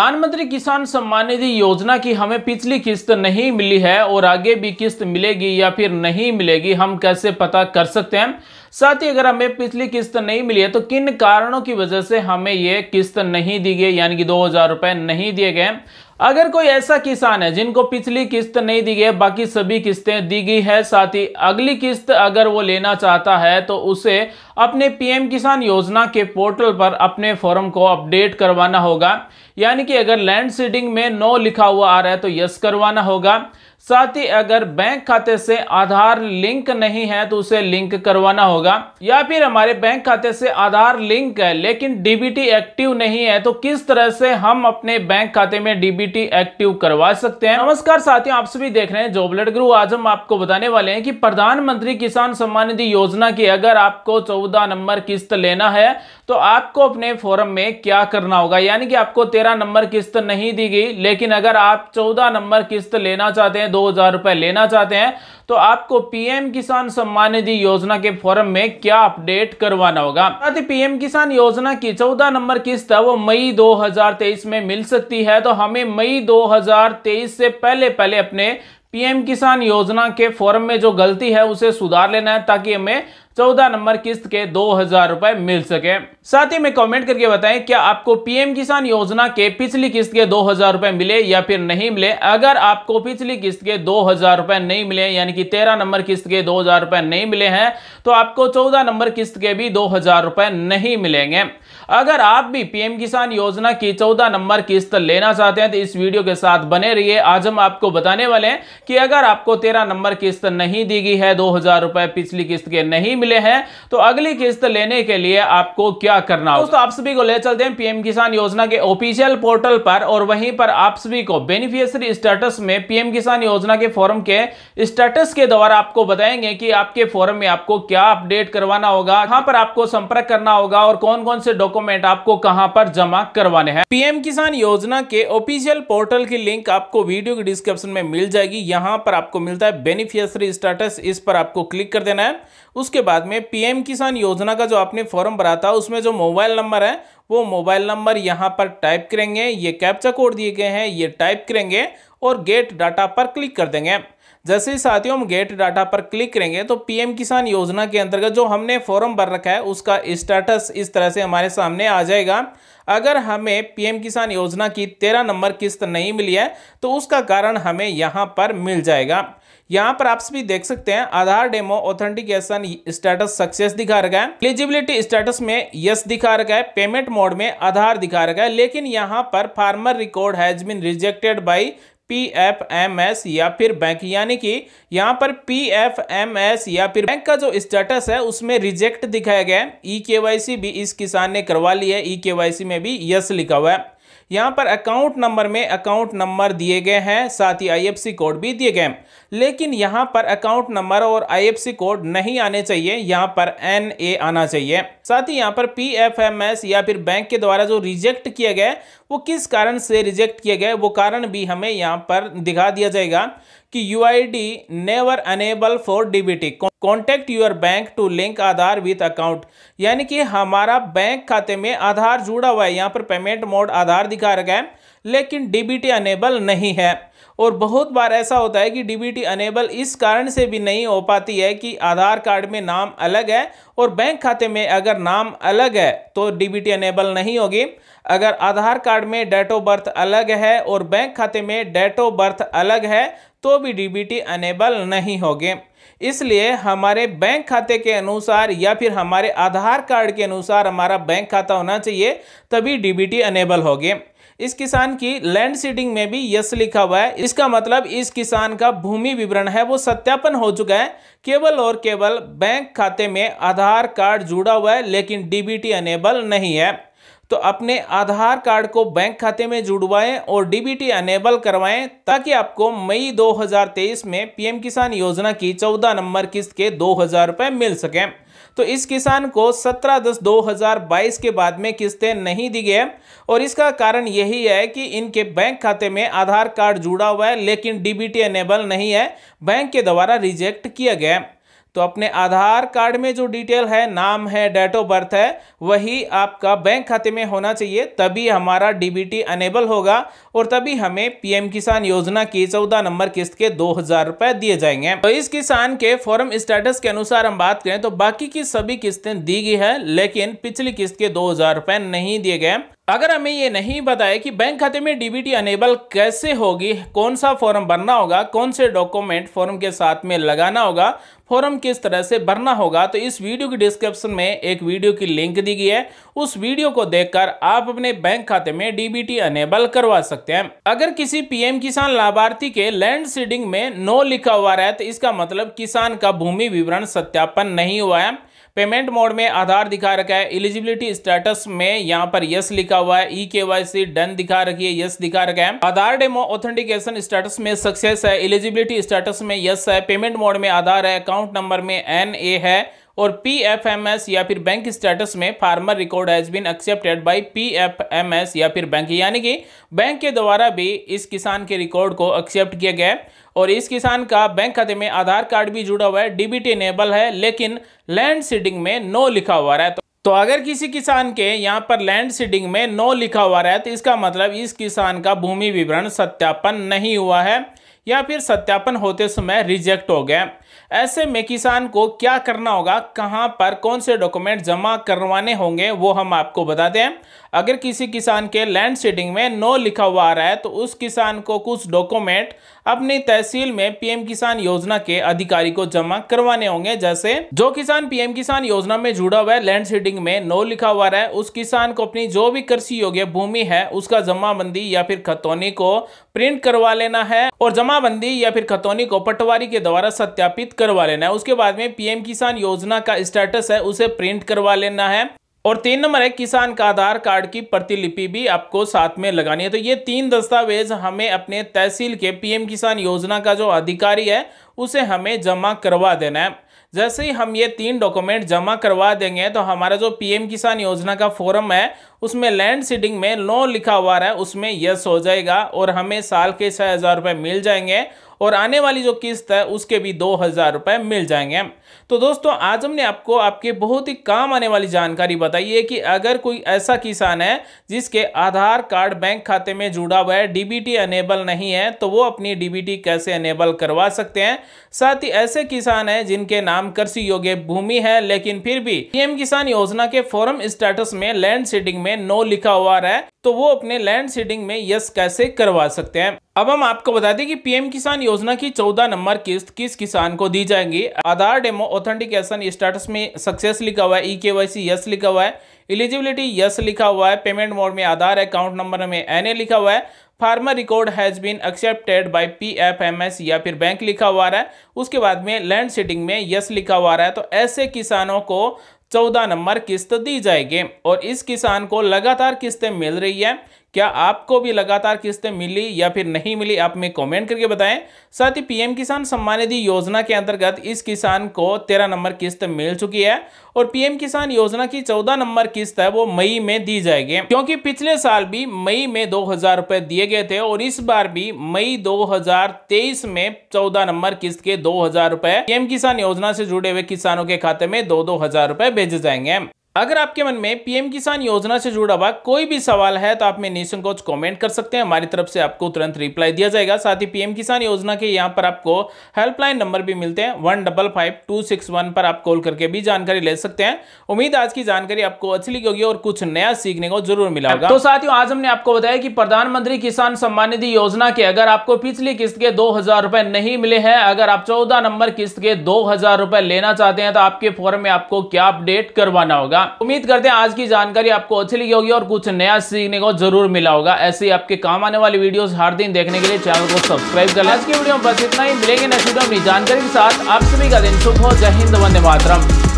प्रधानमंत्री किसान सम्मान निधि योजना की हमें पिछली किस्त नहीं मिली है और आगे भी किस्त मिलेगी या फिर नहीं मिलेगी हम कैसे पता कर सकते हैं साथ ही अगर हमें पिछली किस्त नहीं मिली है तो किन कारणों की वजह से हमें ये किस्त नहीं दी गई यानी कि दो हज़ार रुपए नहीं दिए गए अगर कोई ऐसा किसान है जिनको पिछली किस्त नहीं दी गई है बाकी सभी किस्तें दी गई है साथ ही अगली किस्त अगर वो लेना चाहता है तो उसे अपने पीएम किसान योजना के पोर्टल पर अपने फॉर्म को अपडेट करवाना होगा यानी कि अगर लैंड सीडिंग में नो लिखा हुआ आ रहा है तो यस करवाना होगा साथ ही अगर बैंक खाते से आधार लिंक नहीं है तो उसे लिंक करवाना होगा या फिर हमारे बैंक खाते से आधार लिंक है लेकिन डीबीटी एक्टिव नहीं है तो किस तरह से हम अपने बैंक खाते में डीबीटी एक्टिव करवा सकते हैं नमस्कार साथियों आप सभी देख रहे हैं जोबलेट ग्रु आज हम आपको बताने वाले हैं कि प्रधानमंत्री किसान सम्मान निधि योजना की अगर आपको चौदह नंबर किस्त लेना है तो आपको अपने फॉरम में क्या करना होगा यानी कि आपको तेरह नंबर किस्त नहीं दी गई लेकिन अगर आप चौदह नंबर किस्त लेना चाहते हैं दो हज़ार रुपए लेना चाहते हैं तो आपको पीएम किसान सम्मान निधि योजना के फॉर्म में क्या अपडेट करवाना होगा साथ ही पीएम किसान योजना की 14 नंबर किस्त है वो मई 2023 में मिल सकती है तो हमें मई 2023 से पहले पहले अपने पीएम किसान योजना के फॉर्म में जो गलती है उसे सुधार लेना है ताकि हमें चौदह नंबर किस्त के दो हजार रुपए मिल सके साथ ही में कमेंट करके बताएं क्या आपको पीएम किसान योजना के पिछली किस्त के दो हजार रुपए मिले या फिर नहीं मिले अगर आपको पिछली किस्त के दो हजार रुपए नहीं मिले यानी कि तेरह नंबर किस्त के दो हजार रुपए नहीं मिले हैं तो आपको चौदह नंबर किस्त के भी दो हजार रुपए नहीं मिलेंगे अगर आप भी पीएम किसान योजना की चौदह नंबर किस्त लेना चाहते हैं तो इस वीडियो के साथ बने रहिए आज हम आपको बताने वाले हैं कि अगर आपको तेरह नंबर किस्त नहीं दी गई है दो हजार रुपए पिछली किस्त के नहीं मिले हैं तो अगली किस्त लेने के लिए आपको क्या करना होगा तो आप सभी को ले चलते हैं पीएम किसान योजना के ऑफिशियल पोर्टल पर और वहीं पर आप सभी को बेनिफिशियरी स्टेटस में पीएम किसान योजना के फॉर्म के स्टेटस के द्वारा आपको बताएंगे कि आपके फॉर्म में आपको क्या अपडेट करवाना होगा कहां पर आपको संपर्क करना होगा और कौन कौन से डॉक्यूमेंट डॉक्यूमेंट आपको कहां पर जमा करवाने हैं पीएम किसान योजना के ऑफिशियल पोर्टल की लिंक आपको वीडियो के डिस्क्रिप्शन में मिल जाएगी यहां पर आपको मिलता है बेनिफिशियरी स्टेटस इस पर आपको क्लिक कर देना है उसके बाद में पीएम किसान योजना का जो आपने फॉर्म भरा था उसमें जो मोबाइल नंबर है वो मोबाइल नंबर यहाँ पर टाइप करेंगे ये कैप्चा कोड दिए गए हैं ये टाइप करेंगे और गेट डाटा पर क्लिक कर देंगे जैसे ही साथियों हम गेट डाटा पर क्लिक करेंगे तो पीएम किसान योजना के अंतर्गत जो हमने फॉर्म भर रखा है उसका स्टेटस इस तरह से हमारे सामने आ जाएगा अगर हमें पीएम किसान योजना की तेरह नंबर किस्त नहीं मिली है तो उसका कारण हमें यहाँ पर मिल जाएगा यहाँ पर आप सभी देख सकते हैं Aadhaar demo authentication status success दिखा रखा है एलिजिबिलिटी स्टेटस में यस दिखा रखा है पेमेंट मोड में आधार दिखा रखा है लेकिन यहाँ पर farmer record has been rejected by P F M S या फिर बैंक यानी कि यहाँ पर पी एफ एम एस या फिर बैंक का जो स्टेटस है उसमें रिजेक्ट दिखाया गया है ई के वाई सी भी इस किसान ने करवा ली है ई के वाई सी में भी यस लिखा हुआ है यहाँ पर अकाउंट नंबर में अकाउंट नंबर दिए गए हैं साथ ही आईएफसी कोड भी दिए गए हैं लेकिन यहाँ पर अकाउंट नंबर और आईएफसी कोड नहीं आने चाहिए यहाँ पर एन ए आना चाहिए साथ ही यहाँ पर पीएफएमएस या फिर बैंक के द्वारा जो रिजेक्ट किया गया वो किस कारण से रिजेक्ट किए गए वो कारण भी हमें यहाँ पर दिखा दिया जाएगा कि U I D never enable for D B T your bank to link Aadhaar with account यानी कि हमारा बैंक खाते में आधार जुड़ा हुआ है यहाँ पर पेमेंट मोड आधार दिखा रखा है लेकिन डी बी टी अनेबल नहीं है और बहुत बार ऐसा होता है कि डीबीटी अनेबल इस कारण से भी नहीं हो पाती है कि आधार कार्ड में नाम अलग है और बैंक खाते में अगर नाम अलग है तो डीबीटी अनेबल नहीं होगी अगर आधार कार्ड में डेट ऑफ बर्थ अलग है और बैंक खाते में डेट ऑफ बर्थ अलग है तो भी डीबीटी अनेबल नहीं होगे इसलिए हमारे बैंक खाते के अनुसार या फिर हमारे आधार कार्ड के अनुसार हमारा बैंक खाता होना चाहिए तभी डीबीटी अनेबल होगे इस किसान की लैंड सीडिंग में भी यस लिखा हुआ है इसका मतलब इस किसान का भूमि विवरण है वो सत्यापन हो चुका है केवल और केवल बैंक खाते में आधार कार्ड जुड़ा हुआ है लेकिन डीबीटी अनेबल नहीं है तो अपने आधार कार्ड को बैंक खाते में जुड़वाएं और डीबीटी अनेबल करवाएं ताकि आपको मई 2023 में पीएम किसान योजना की 14 नंबर किस्त के दो हज़ार मिल सकें तो इस किसान को 17 दस 2022 के बाद में किस्तें नहीं दी गई और इसका कारण यही है कि इनके बैंक खाते में आधार कार्ड जुड़ा हुआ है लेकिन डीबीटी अनेबल नहीं है बैंक के द्वारा रिजेक्ट किया गया है तो अपने आधार कार्ड में जो डिटेल है नाम है डेट ऑफ बर्थ है वही आपका बैंक खाते में होना चाहिए तभी हमारा डीबीटी अनेबल होगा और तभी हमें पीएम किसान योजना की चौदह नंबर किस्त के दो हजार रुपए दिए जाएंगे तो इस किसान के फॉर्म स्टेटस के अनुसार हम बात करें तो बाकी की सभी किस्तें दी गई है लेकिन पिछली किस्त के दो हजार रुपए नहीं दिए गए अगर हमें ये नहीं बताए कि बैंक खाते में डीबीटी अनेबल कैसे होगी कौन सा फॉर्म भरना होगा कौन से डॉक्यूमेंट फॉर्म के साथ में लगाना होगा फॉर्म किस तरह से भरना होगा तो इस वीडियो की डिस्क्रिप्शन में एक वीडियो की लिंक दी गई है उस वीडियो को देखकर आप अपने बैंक खाते में डीबीटी अनेबल करवा सकते हैं अगर किसी पीएम किसान लाभार्थी के लैंड सीडिंग में नो लिखा हुआ रहा है तो इसका मतलब किसान का भूमि विवरण सत्यापन नहीं हुआ है पेमेंट मोड में आधार दिखा रखा है एलिजिबिलिटी स्टेटस में यहाँ पर यस लिखा हुआ है ई के वाई सी डन दिखा रखी है यस दिखा रखा है आधार डेमो ऑथेंटिकेशन स्टेटस में सक्सेस है एलिजिबिलिटी स्टेटस में यस है पेमेंट मोड में आधार है अकाउंट नंबर में एन ए है और पी एफ एम एस या फिर बैंक स्टेटस में farmer record has been accepted by P F M S या फिर बैंक यानी कि बैंक के द्वारा भी इस किसान के रिकॉर्ड को एक्सेप्ट किया गया और इस किसान का बैंक खाते में आधार कार्ड भी जुड़ा हुआ है डीबीटी इनेबल है लेकिन लैंड सीडिंग में नो लिखा हुआ रहा है तो तो अगर किसी किसान के यहाँ पर लैंड सीडिंग में नो लिखा हुआ रहा है तो इसका मतलब इस किसान का भूमि विवरण सत्यापन नहीं हुआ है या फिर सत्यापन होते समय रिजेक्ट हो गए ऐसे में किसान को क्या करना होगा कहां पर कौन से डॉक्यूमेंट जमा करवाने होंगे वो हम आपको बता दें अगर किसी किसान के लैंड सीडिंग में नो लिखा हुआ आ रहा है तो उस किसान को कुछ डॉक्यूमेंट अपनी तहसील में पीएम किसान योजना के अधिकारी को जमा करवाने होंगे जैसे जो किसान पीएम किसान योजना में जुड़ा हुआ है लैंड सीडिंग में नो लिखा हुआ है उस किसान को अपनी जो भी कृषि योग्य भूमि है उसका जमाबंदी या फिर खतौनी को प्रिंट करवा लेना है और जमाबंदी या फिर खतौनी को पटवारी के द्वारा सत्यापित करवा लेना है उसके बाद में पीएम किसान योजना का स्टेटस है उसे प्रिंट करवा लेना है और तीन नंबर है किसान का आधार कार्ड की प्रतिलिपि भी आपको साथ में लगानी है तो ये तीन दस्तावेज हमें अपने तहसील के पीएम किसान योजना का जो अधिकारी है उसे हमें जमा करवा देना है जैसे ही हम ये तीन डॉक्यूमेंट जमा करवा देंगे तो हमारा जो पीएम किसान योजना का फॉर्म है उसमें लैंड सीडिंग में नो लिखा हुआ है उसमें यस हो जाएगा और हमें साल के छः हज़ार रुपये मिल जाएंगे और आने वाली जो किस्त है उसके भी दो हज़ार रुपये मिल जाएंगे तो दोस्तों आज हमने आपको आपके बहुत ही काम आने वाली जानकारी बताई है कि अगर कोई ऐसा किसान है जिसके आधार कार्ड बैंक खाते में जुड़ा हुआ है डीबीटी अनेबल नहीं है तो वो अपनी डीबीटी कैसे अनेबल करवा सकते हैं साथ ही ऐसे किसान हैं जिनके नाम कृषि योग्य भूमि है लेकिन फिर भी पीएम किसान योजना के फॉरम स्टेटस में लैंड सीडिंग में में नो लिखा हुआ रहा है तो वो अपने लैंड सीडिंग में यस कैसे करवा सकते हैं अब हम आपको बता दें कि पीएम किसान योजना की 14 नंबर किस्त किस किसान को दी जाएंगी आधार डेमो ऑथेंटिकेशन स्टेटस में सक्सेस लिखा हुआ है ई के यस लिखा हुआ है एलिजिबिलिटी यस लिखा हुआ है पेमेंट मोड में आधार अकाउंट नंबर में एन लिखा हुआ है farmer record has been accepted by PFMS या फिर बैंक लिखा हुआ रहा है उसके बाद में लैंड सीडिंग में यस लिखा हुआ रहा है तो ऐसे किसानों को चौदह नंबर किस्त दी जाएगी और इस किसान को लगातार किस्तें मिल रही है क्या आपको भी लगातार किस्तें मिली या फिर नहीं मिली आप में कमेंट करके बताएं साथ ही पीएम किसान सम्मान निधि योजना के अंतर्गत इस किसान को तेरह नंबर किस्त मिल चुकी है और पीएम किसान योजना की चौदह नंबर किस्त है वो मई में दी जाएगी क्योंकि पिछले साल भी मई में दो हजार रुपए दिए गए थे और इस बार भी मई दो में चौदह नंबर किस्त के दो हजार पीएम किसान योजना से जुड़े हुए किसानों के खाते में दो दो हजार भेजे जाएंगे अगर आपके मन में पीएम किसान योजना से जुड़ा हुआ कोई भी सवाल है तो आप में निसंकोच कमेंट कर सकते हैं हमारी तरफ से आपको तुरंत रिप्लाई दिया जाएगा साथ ही पीएम किसान योजना के यहाँ पर आपको हेल्पलाइन नंबर भी मिलते हैं one double five two six one पर आप कॉल करके भी जानकारी ले सकते हैं उम्मीद आज की जानकारी आपको अच्छी लगी होगी और कुछ नया सीखने को जरूर मिला होगा तो साथियों आज हमने आपको बताया कि प्रधानमंत्री किसान सम्मान निधि योजना के अगर आपको पिछली किस्त के दो नहीं मिले हैं अगर आप चौदह नंबर किस्त के दो लेना चाहते हैं तो आपके फॉर्म में आपको क्या अपडेट करवाना होगा होगा उम्मीद करते हैं आज की जानकारी आपको अच्छी लगी होगी और कुछ नया सीखने को जरूर मिला होगा ऐसे ही आपके काम आने वाली वीडियो हर दिन देखने के लिए चैनल को सब्सक्राइब कर आज की वीडियो में बस इतना ही मिलेंगे नशीब अपनी जानकारी के साथ आप सभी का दिन शुभ हो जय हिंद वंदे मातरम